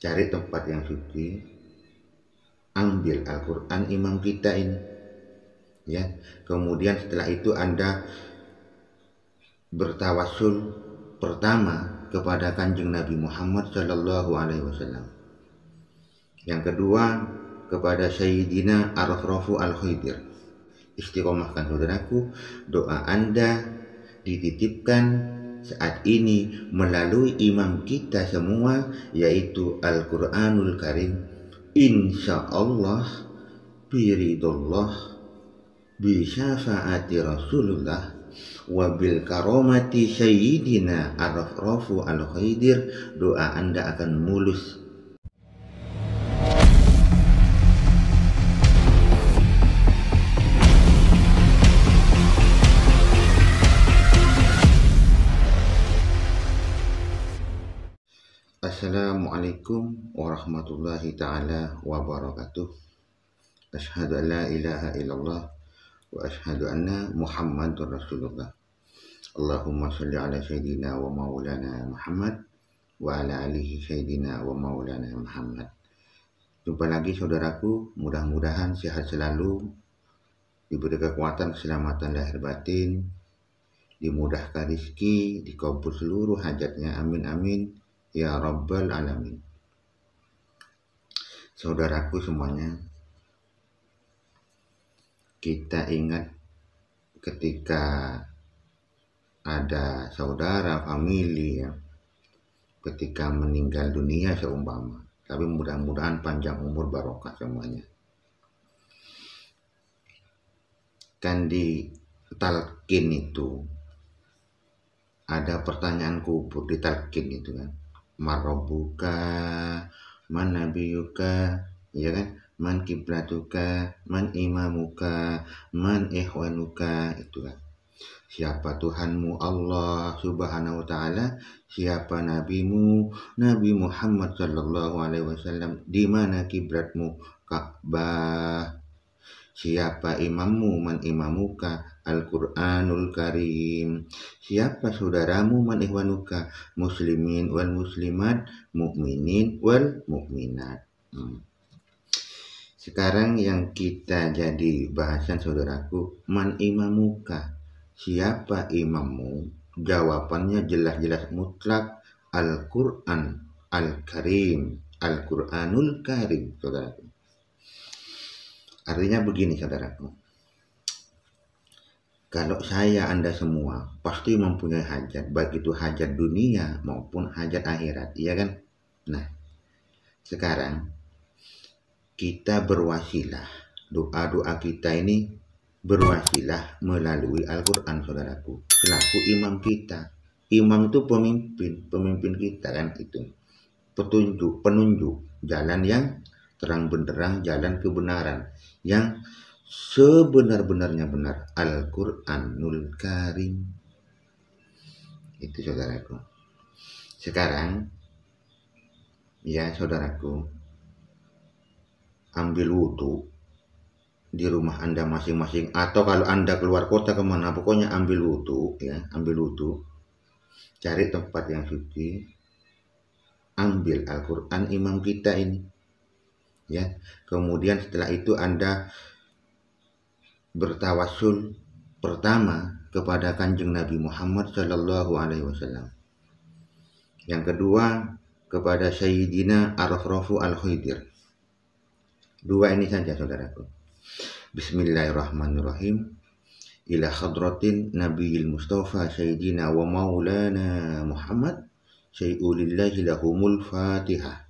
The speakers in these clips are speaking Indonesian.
cari tempat yang suci ambil Al-Quran imam kita ini ya kemudian setelah itu anda bertawasul pertama kepada kanjeng Nabi Muhammad Shallallahu Alaihi Wasallam yang kedua kepada Sayyidina Arafrafu Al-Khidir istiqomahkan saudaraku doa anda dititipkan saat ini melalui imam kita semua yaitu Al-Quranul Karim insya Allah biridullah Bishafaati Rasulullah wabil karomati sayyidina arrafrafu al-khaidir doa anda akan mulus Assalamualaikum warahmatullahi taala wabarakatuh. Asyhadu an la ilaha illallah wa asyhadu anna Muhammadur Rasulullah. Allahumma shalli ala sayidina wa maulana Muhammad wa ala alihi sayidina wa maulana Muhammad. Jumpa lagi saudaraku, mudah-mudahan sehat selalu, diberi kekuatan keselamatan lahir batin, dimudahkan rizki, dikabul seluruh hajatnya, amin amin ya Rabbal Alamin. Saudaraku semuanya, kita ingat ketika ada saudara, famili ya, ketika meninggal dunia seumpama. Tapi mudah-mudahan panjang umur barokah semuanya. Kan di talkin itu ada pertanyaan kubur di talkin itu kan marobuka, man nabiyuka ya kan man kiblatuka man imamuka man ikhwanuka itu kan siapa Tuhanmu Allah subhanahu wa ta'ala siapa nabimu Nabi Muhammad sallallahu alaihi wasallam di mana kiblatmu Ka'bah Siapa imammu imamuka Al-Quranul Karim Siapa saudaramu man Ikhwanuka Muslimin wal muslimat Mukminin wal mukminat hmm. Sekarang yang kita jadi bahasan saudaraku man imamuka Siapa imammu Jawabannya jelas-jelas mutlak Al-Quran Al-Karim Al-Quranul Karim saudaraku Artinya begini saudaraku. Kalau saya, Anda semua pasti mempunyai hajat, baik itu hajat dunia maupun hajat akhirat, iya kan? Nah, sekarang kita berwasilah. Doa-doa kita ini berwasilah melalui Al-Quran, saudaraku. Selaku imam kita. Imam itu pemimpin, pemimpin kita kan itu. Petunjuk, penunjuk jalan yang terang benderang jalan kebenaran yang sebenar-benarnya benar al Qur'an nul Karim. Itu saudaraku. Sekarang ya saudaraku ambil wudhu di rumah anda masing-masing atau kalau anda keluar kota kemana pokoknya ambil wudhu ya ambil wudhu cari tempat yang suci ambil Al-Quran imam kita ini ya kemudian setelah itu anda bertawasul pertama kepada kanjeng Nabi Muhammad Shallallahu Alaihi Wasallam yang kedua kepada Sayyidina Arafrofu al Khidir. dua ini saja saudaraku Bismillahirrahmanirrahim ila khadratin nabiyil mustafa sayyidina wa maulana Muhammad syai'ulillahi lahumul fatihah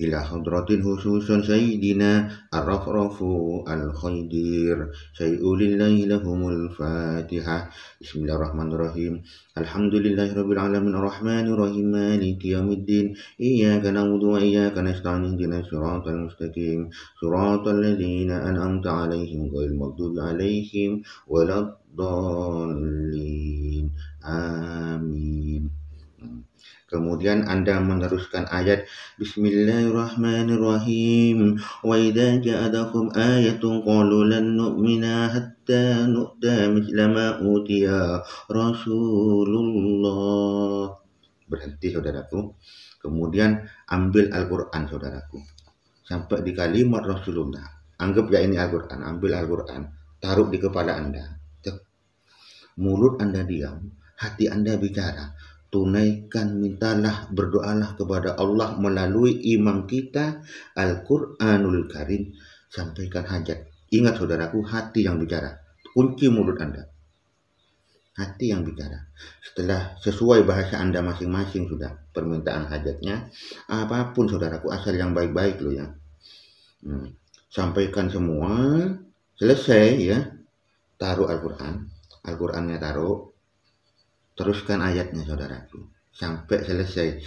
إلى حضرة الهشوش سيدنا الرفرف الخيدير شيء لله لهم الفاتحة بسم الله الرحمن الرحيم الحمد لله رب العالمين الرحمن الرحيم مالك يوم الدين إياك نعبد وإياك نستعين اهدنا الصراط المستقيم صراط الذين أنعمت عليهم غير المغضوب عليهم ولا الضالين Kemudian Anda meneruskan ayat Bismillahirrahmanirrahim Wa idha ja'adakum ayatun qalu lan nu'mina hatta nu'ta mislama utiya Rasulullah Berhenti saudaraku Kemudian ambil Al-Quran saudaraku Sampai di kalimat Rasulullah Anggap ya ini Al-Quran Ambil Al-Quran Taruh di kepala Anda Mulut Anda diam Hati Anda bicara tunaikan, mintalah, berdoalah kepada Allah melalui imam kita Al-Quranul Karim. Sampaikan hajat. Ingat saudaraku, hati yang bicara. Kunci mulut Anda. Hati yang bicara. Setelah sesuai bahasa Anda masing-masing sudah permintaan hajatnya. Apapun saudaraku, asal yang baik-baik loh ya. Hmm. Sampaikan semua. Selesai ya. Taruh Al-Quran. Al-Qurannya taruh Teruskan ayatnya saudaraku sampai selesai.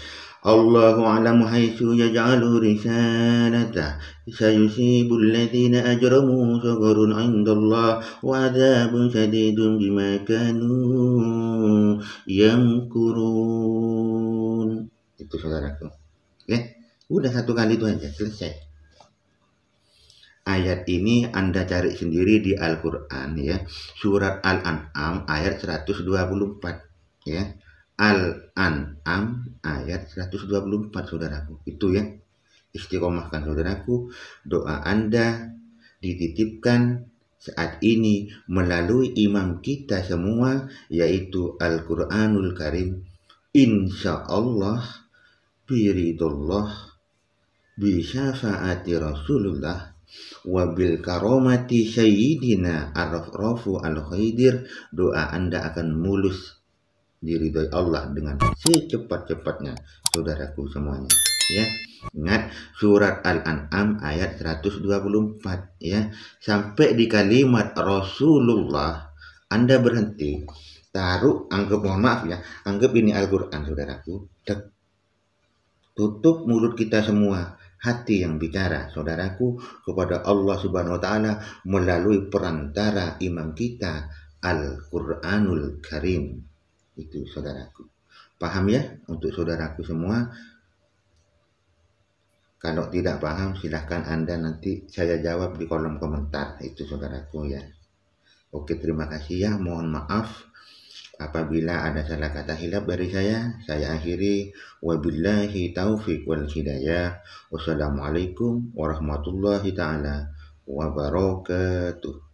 Allahu a'lamu haitsu yaj'alu risalata sayusibu alladhina ajramu sagrun 'indallah wa 'adzabun shadidun bima kanu yamkurun. Itu saudaraku. Ya, udah satu kali itu aja selesai ayat ini Anda cari sendiri di Al-Quran ya. Surat Al-An'am ayat 124 ya Al-An'am ayat 124 saudaraku itu ya istiqomahkan saudaraku doa anda dititipkan saat ini melalui imam kita semua yaitu Al-Quranul Karim insya Allah biridullah Bishafaati Rasulullah wabil karomati sayyidina arrafu al khaydir doa anda akan mulus diridhoi Allah dengan secepat-cepatnya saudaraku semuanya ya ingat surat Al-An'am ayat 124 ya sampai di kalimat Rasulullah Anda berhenti taruh anggap mohon maaf ya anggap ini Al-Qur'an saudaraku Tek. tutup mulut kita semua hati yang bicara saudaraku kepada Allah Subhanahu wa taala melalui perantara imam kita Al-Qur'anul Karim itu saudaraku paham ya untuk saudaraku semua kalau tidak paham silahkan anda nanti saya jawab di kolom komentar itu saudaraku ya oke terima kasih ya mohon maaf apabila ada salah kata hilaf dari saya saya akhiri wabillahi taufiq wal hidayah wassalamualaikum warahmatullahi taala wabarakatuh